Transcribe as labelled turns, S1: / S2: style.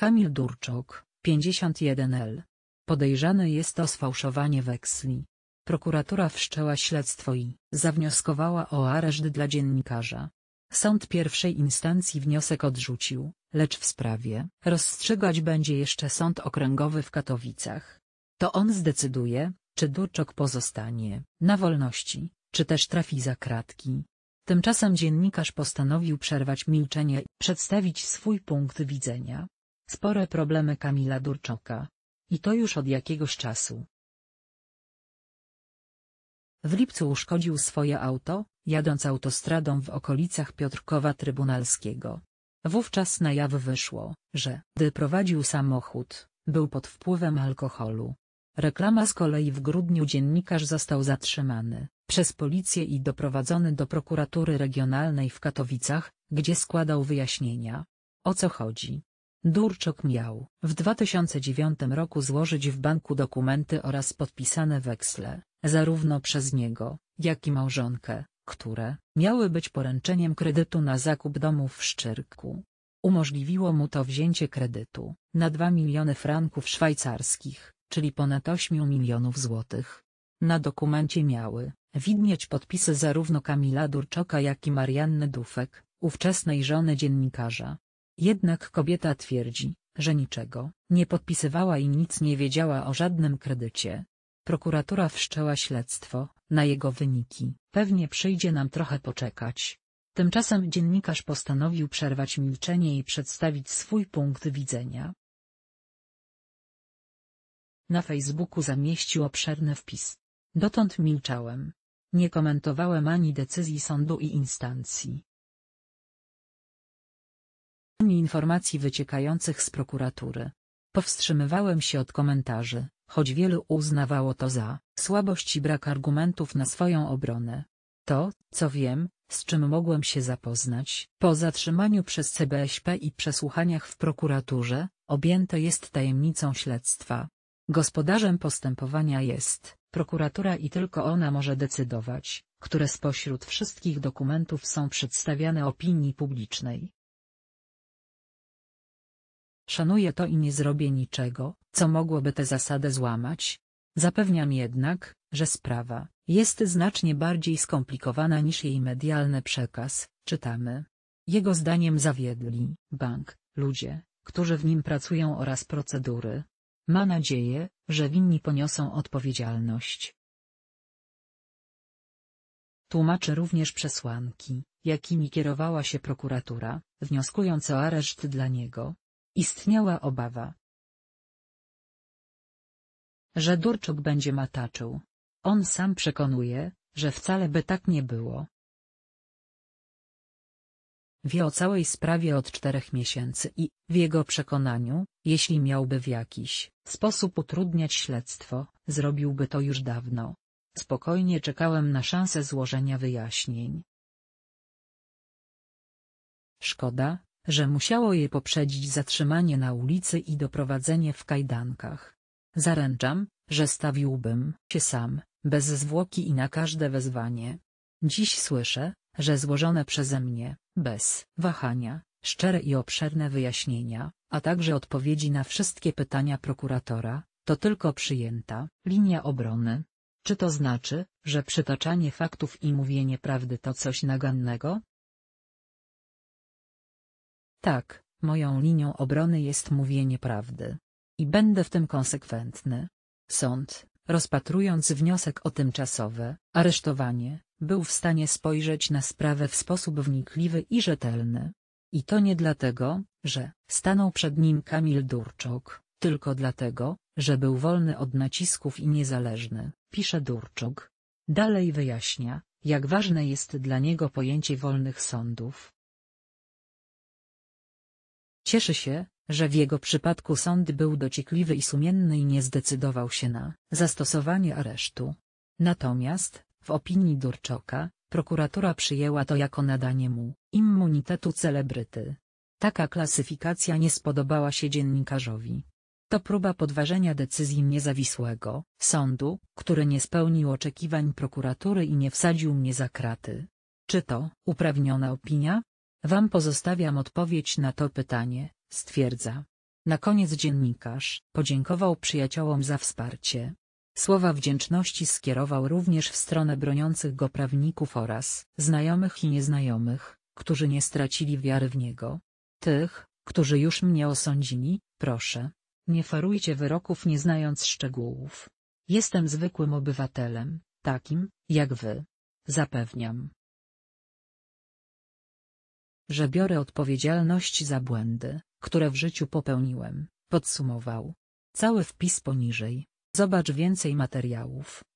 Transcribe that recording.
S1: Kamil Durczok, 51L. podejrzane jest o sfałszowanie weksli. Prokuratura wszczęła śledztwo i zawnioskowała o areszt dla dziennikarza. Sąd pierwszej instancji wniosek odrzucił, lecz w sprawie rozstrzygać będzie jeszcze sąd okręgowy w Katowicach. To on zdecyduje, czy Durczok pozostanie na wolności, czy też trafi za kratki. Tymczasem dziennikarz postanowił przerwać milczenie i przedstawić swój punkt widzenia. Spore problemy Kamila Durczoka. I to już od jakiegoś czasu. W lipcu uszkodził swoje auto, jadąc autostradą w okolicach Piotrkowa Trybunalskiego. Wówczas na jaw wyszło, że gdy prowadził samochód, był pod wpływem alkoholu. Reklama z kolei w grudniu dziennikarz został zatrzymany przez policję i doprowadzony do prokuratury regionalnej w Katowicach, gdzie składał wyjaśnienia. O co chodzi? Durczok miał w 2009 roku złożyć w banku dokumenty oraz podpisane weksle, zarówno przez niego, jak i małżonkę, które miały być poręczeniem kredytu na zakup domu w Szczyrku. Umożliwiło mu to wzięcie kredytu na 2 miliony franków szwajcarskich, czyli ponad 8 milionów złotych. Na dokumencie miały widnieć podpisy zarówno Kamila Durczoka jak i Marianny Dufek, ówczesnej żony dziennikarza. Jednak kobieta twierdzi, że niczego nie podpisywała i nic nie wiedziała o żadnym kredycie. Prokuratura wszczęła śledztwo, na jego wyniki pewnie przyjdzie nam trochę poczekać. Tymczasem dziennikarz postanowił przerwać milczenie i przedstawić swój punkt widzenia. Na Facebooku zamieścił obszerny wpis. Dotąd milczałem. Nie komentowałem ani decyzji sądu i instancji, ani informacji wyciekających z prokuratury. Powstrzymywałem się od komentarzy, choć wielu uznawało to za słabość i brak argumentów na swoją obronę. To, co wiem, z czym mogłem się zapoznać, po zatrzymaniu przez CBSP i przesłuchaniach w prokuraturze, objęte jest tajemnicą śledztwa. Gospodarzem postępowania jest prokuratura i tylko ona może decydować, które spośród wszystkich dokumentów są przedstawiane opinii publicznej. Szanuję to i nie zrobię niczego, co mogłoby tę zasadę złamać. Zapewniam jednak, że sprawa jest znacznie bardziej skomplikowana niż jej medialny przekaz, czytamy. Jego zdaniem zawiedli bank, ludzie, którzy w nim pracują oraz procedury. Ma nadzieję, że winni poniosą odpowiedzialność. Tłumaczy również przesłanki, jakimi kierowała się prokuratura, wnioskując o areszt dla niego, Istniała obawa. Że Durczuk będzie mataczył. On sam przekonuje, że wcale by tak nie było. Wie o całej sprawie od czterech miesięcy i, w jego przekonaniu, jeśli miałby w jakiś sposób utrudniać śledztwo, zrobiłby to już dawno. Spokojnie czekałem na szansę złożenia wyjaśnień. Szkoda, że musiało je poprzedzić zatrzymanie na ulicy i doprowadzenie w kajdankach. Zaręczam, że stawiłbym się sam, bez zwłoki i na każde wezwanie. Dziś słyszę, że złożone przeze mnie, bez wahania, szczere i obszerne wyjaśnienia, a także odpowiedzi na wszystkie pytania prokuratora, to tylko przyjęta linia obrony. Czy to znaczy, że przytaczanie faktów i mówienie prawdy to coś nagannego? Tak, moją linią obrony jest mówienie prawdy. I będę w tym konsekwentny. Sąd, rozpatrując wniosek o tymczasowe aresztowanie, był w stanie spojrzeć na sprawę w sposób wnikliwy i rzetelny. I to nie dlatego, że stanął przed nim Kamil Durczok, tylko dlatego, że był wolny od nacisków i niezależny, pisze Durczok. Dalej wyjaśnia, jak ważne jest dla niego pojęcie wolnych sądów, Cieszy się, że w jego przypadku sąd był dociekliwy i sumienny i nie zdecydował się na zastosowanie aresztu. Natomiast, w opinii Durczoka, prokuratura przyjęła to jako nadanie mu immunitetu celebryty. Taka klasyfikacja nie spodobała się dziennikarzowi. To próba podważenia decyzji niezawisłego sądu, który nie spełnił oczekiwań prokuratury i nie wsadził mnie za kraty. Czy to uprawniona opinia? Wam pozostawiam odpowiedź na to pytanie, stwierdza. Na koniec dziennikarz podziękował przyjaciołom za wsparcie. Słowa wdzięczności skierował również w stronę broniących go prawników oraz znajomych i nieznajomych, którzy nie stracili wiary w niego. Tych, którzy już mnie osądzili, proszę, nie farujcie wyroków nie znając szczegółów. Jestem zwykłym obywatelem, takim, jak wy. Zapewniam że biorę odpowiedzialność za błędy, które w życiu popełniłem, podsumował. Cały wpis poniżej. Zobacz więcej materiałów.